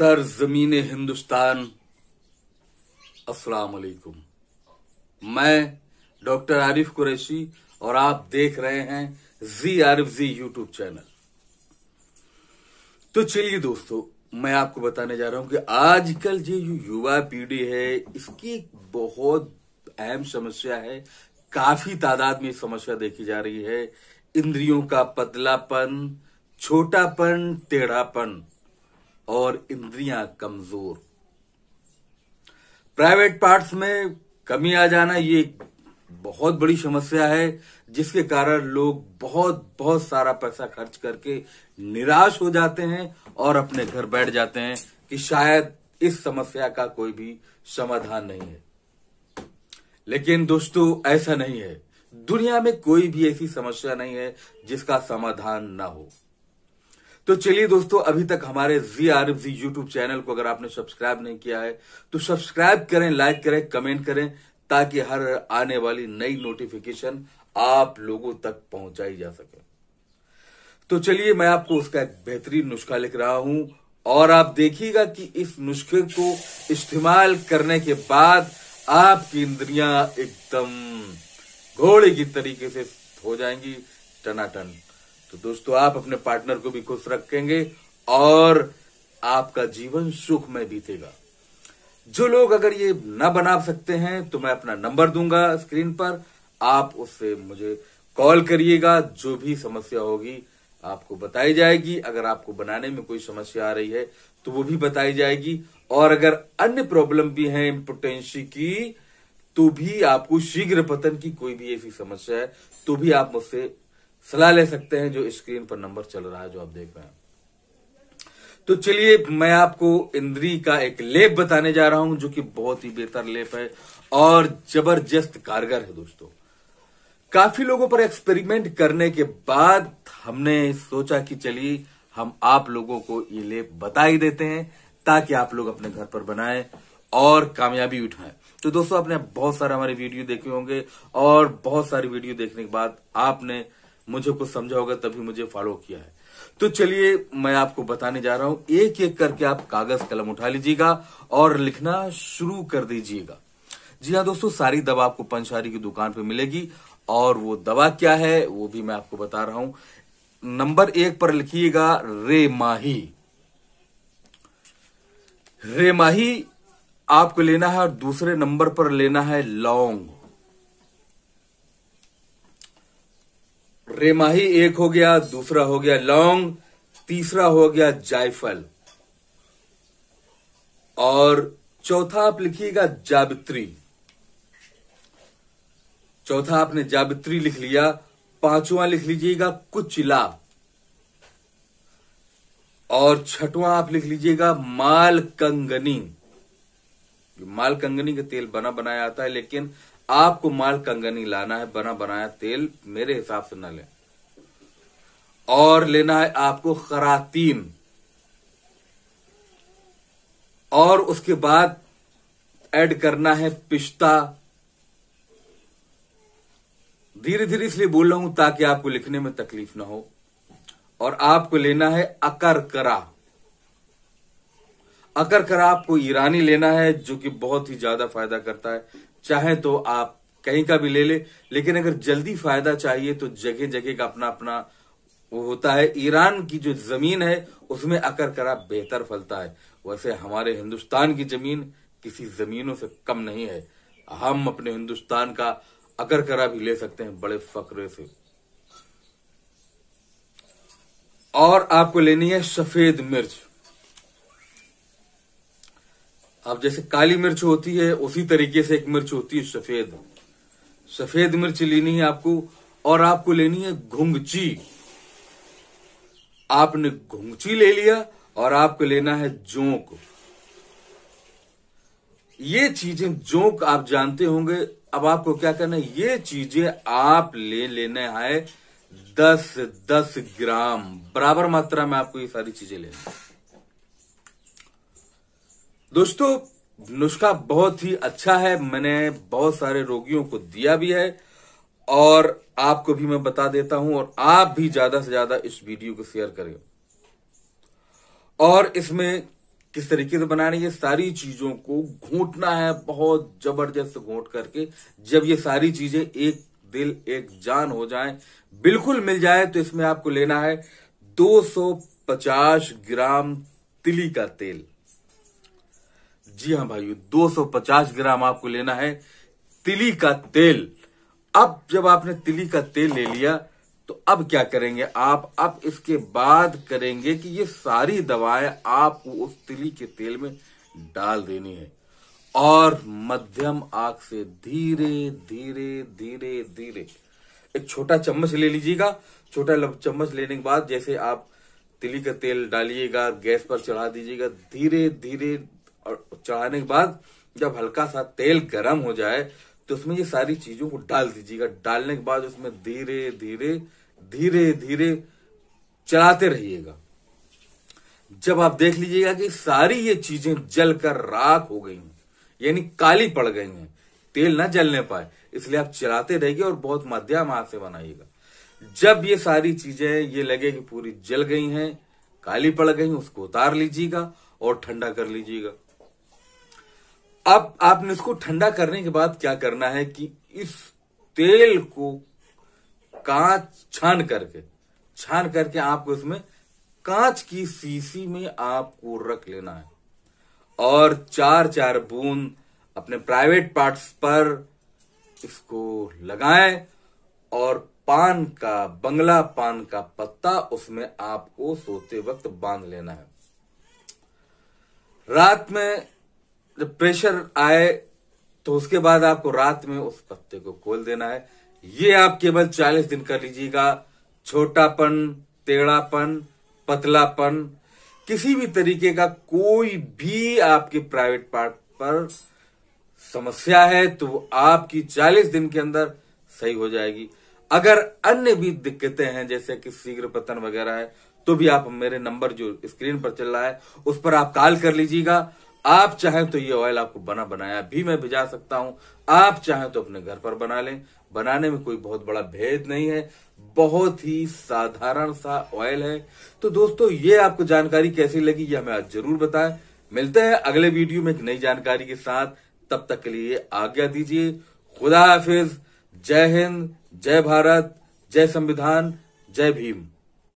जमीन हिंदुस्तान अस्सलाम वालेकुम मैं डॉक्टर आरिफ कुरैशी और आप देख रहे हैं G Arif G YouTube channel तो चलिए दोस्तों मैं आपको बताने जा रहा हूं कि आजकल जो युवा पीढ़ी है इसकी एक बहुत अहम समस्या है काफी तादाद में समस्या देखी जा रही है इंद्रियों का पतलापन छोटापन टेढ़ापन और इंद्रियां कमजोर प्राइवेट पार्ट्स में कमी आ जाना ये एक बहुत बड़ी समस्या है जिसके कारण लोग बहुत बहुत सारा पैसा खर्च करके निराश हो जाते हैं और अपने घर बैठ जाते हैं कि शायद इस समस्या का कोई भी समाधान नहीं है लेकिन दोस्तों ऐसा नहीं है दुनिया में कोई भी ऐसी समस्या नहीं है जिसका समाधान ना हो तो चलिए दोस्तों अभी तक हमारे G R G YouTube channel को अगर आपने सब्सक्राइब नहीं किया है तो सब्सक्राइब करें लाइक करें कमेंट करें ताकि हर आने वाली नई नोटिफिकेशन आप लोगों तक पहुंचाई जा सके तो चलिए मैं आपको उसका एक बेहतरीन नुस्खा लिख रहा हूं और आप देखिएगा कि इस नुस्खे को इस्तेमाल करने के बाद आपकी इंद्रियां एकदम घोड़े की तरीके से हो जाएंगी टनाटन तो दोस्तों आप अपने पार्टनर को भी खुश रखेंगे और आपका जीवन सुख में बीतेगा जो लोग अगर ये ना बना सकते हैं तो मैं अपना नंबर दूंगा स्क्रीन पर आप उससे मुझे कॉल करिएगा जो भी समस्या होगी आपको बताई जाएगी अगर आपको बनाने में कोई समस्या आ रही है तो वो भी बताई जाएगी और अगर अन्य प्रॉब्लम भी है इम्पोर्टेंसी की तो भी आपको शीघ्र पतन की कोई भी ऐसी समस्या है तो भी आप मुझसे सलाह ले सकते हैं जो स्क्रीन पर नंबर चल रहा है जो आप देख रहे हैं तो चलिए मैं आपको इंद्री का एक लेप बताने जा रहा हूं जो कि बहुत ही बेहतर लेप है और जबरदस्त कारगर है दोस्तों काफी लोगों पर एक्सपेरिमेंट करने के बाद हमने सोचा कि चलिए हम आप लोगों को ये लेप बता ही देते हैं ताकि आप लोग अपने घर पर बनाए और कामयाबी उठाएं तो दोस्तों आपने बहुत सारे हमारे वीडियो देखे होंगे और बहुत सारी वीडियो देखने के बाद आपने मुझे कुछ समझा होगा तभी मुझे फॉलो किया है तो चलिए मैं आपको बताने जा रहा हूं एक एक करके आप कागज कलम उठा लीजिएगा और लिखना शुरू कर दीजिएगा जी हाँ दोस्तों सारी दवा आपको पंचहारी की दुकान पर मिलेगी और वो दवा क्या है वो भी मैं आपको बता रहा हूं नंबर एक पर लिखिएगा रे माही रे माही आपको लेना है और दूसरे नंबर पर लेना है लौंग रेमाही एक हो गया दूसरा हो गया लौंग तीसरा हो गया जायफल और चौथा आप लिखिएगा जावित्री चौथा आपने जावित्री लिख लिया पांचवा लिख लीजिएगा कुचिला और छठवां आप लिख लीजिएगा माल कंगनी माल कंगनी का तेल बना बनाया आता है लेकिन आपको माल कंगनी लाना है बना बनाया तेल मेरे हिसाब से न ले और लेना है आपको खरातीन और उसके बाद ऐड करना है पिस्ता धीरे धीरे इसलिए बोल रहा हूं ताकि आपको लिखने में तकलीफ ना हो और आपको लेना है अकर अकर करा आपको ईरानी लेना है जो कि बहुत ही ज्यादा फायदा करता है चाहे तो आप कहीं का भी ले ले लेकिन अगर जल्दी फायदा चाहिए तो जगह जगह का अपना अपना वो होता है ईरान की जो जमीन है उसमें अकर करा बेहतर फलता है वैसे हमारे हिंदुस्तान की जमीन किसी जमीनों से कम नहीं है हम अपने हिंदुस्तान का अकर करा भी ले सकते हैं बड़े फकरे से और आपको लेनी है सफेद मिर्च अब जैसे काली मिर्च होती है उसी तरीके से एक मिर्च होती है सफेद सफेद मिर्च लेनी है आपको और आपको लेनी है घुंघची आपने घुंगची ले लिया और आपको लेना है जोंक ये चीजें जोंक आप जानते होंगे अब आपको क्या करना है ये चीजें आप ले लेना है दस दस ग्राम बराबर मात्रा में आपको ये सारी चीजें लेनी है दोस्तों नुस्खा बहुत ही अच्छा है मैंने बहुत सारे रोगियों को दिया भी है और आपको भी मैं बता देता हूं और आप भी ज्यादा से ज्यादा इस वीडियो को शेयर करें और इसमें किस तरीके से बनानी है सारी चीजों को घोटना है बहुत जबरदस्त घोट करके जब ये सारी चीजें एक दिल एक जान हो जाए बिल्कुल मिल जाए तो इसमें आपको लेना है 250 ग्राम तिली का तेल जी हाँ भाइयों 250 ग्राम आपको लेना है तिली का तेल अब जब आपने तिली का तेल ले लिया तो अब क्या करेंगे आप अब इसके बाद करेंगे कि ये सारी दवाएं आपको उस तिली के तेल में डाल देनी है और मध्यम आग से धीरे धीरे धीरे धीरे एक छोटा चम्मच ले लीजिएगा छोटा चम्मच लेने के बाद जैसे आप तिली का तेल डालिएगा गैस पर चढ़ा दीजिएगा धीरे धीरे चढ़ाने के बाद जब हल्का सा तेल गर्म हो जाए तो उसमें ये सारी चीजों को डाल दीजिएगा डालने के बाद उसमें धीरे धीरे धीरे धीरे चलाते रहिएगा जब आप देख लीजिएगा कि सारी ये चीजें जलकर राख हो गई हैं यानी काली पड़ गई हैं तेल ना जलने पाए इसलिए आप चलाते रहिए और बहुत मध्यम हाथ से बनाइएगा जब ये सारी चीजें ये लगे कि पूरी जल गई हैं काली पड़ गई उसको उतार लीजिएगा और ठंडा कर लीजिएगा अब आपने इसको ठंडा करने के बाद क्या करना है कि इस तेल को कांच छान करके छान करके आपको इसमें कांच की सीसी में आपको रख लेना है और चार चार बूंद अपने प्राइवेट पार्ट्स पर इसको लगाएं और पान का बंगला पान का पत्ता उसमें आपको सोते वक्त बांध लेना है रात में जब प्रेशर आए तो उसके बाद आपको रात में उस पत्ते को खोल देना है ये आप केवल चालीस दिन कर लीजिएगा छोटापन टेढ़ापन पतलापन किसी भी तरीके का कोई भी आपके प्राइवेट पार्ट पर समस्या है तो आपकी चालीस दिन के अंदर सही हो जाएगी अगर अन्य भी दिक्कतें हैं जैसे कि शीघ्र पतन वगैरह है तो भी आप मेरे नंबर जो स्क्रीन पर चल रहा है उस पर आप कॉल कर लीजिएगा आप चाहें तो ये ऑयल आपको बना बनाया भी मैं भिजा सकता हूं आप चाहें तो अपने घर पर बना लें बनाने में कोई बहुत बड़ा भेद नहीं है बहुत ही साधारण सा ऑयल है तो दोस्तों ये आपको जानकारी कैसी लगी ये हमें आज जरूर बताएं मिलते हैं अगले वीडियो में एक नई जानकारी के साथ तब तक के लिए आज्ञा दीजिए खुदा हाफिज जय हिंद जय भारत जय संविधान जय भीम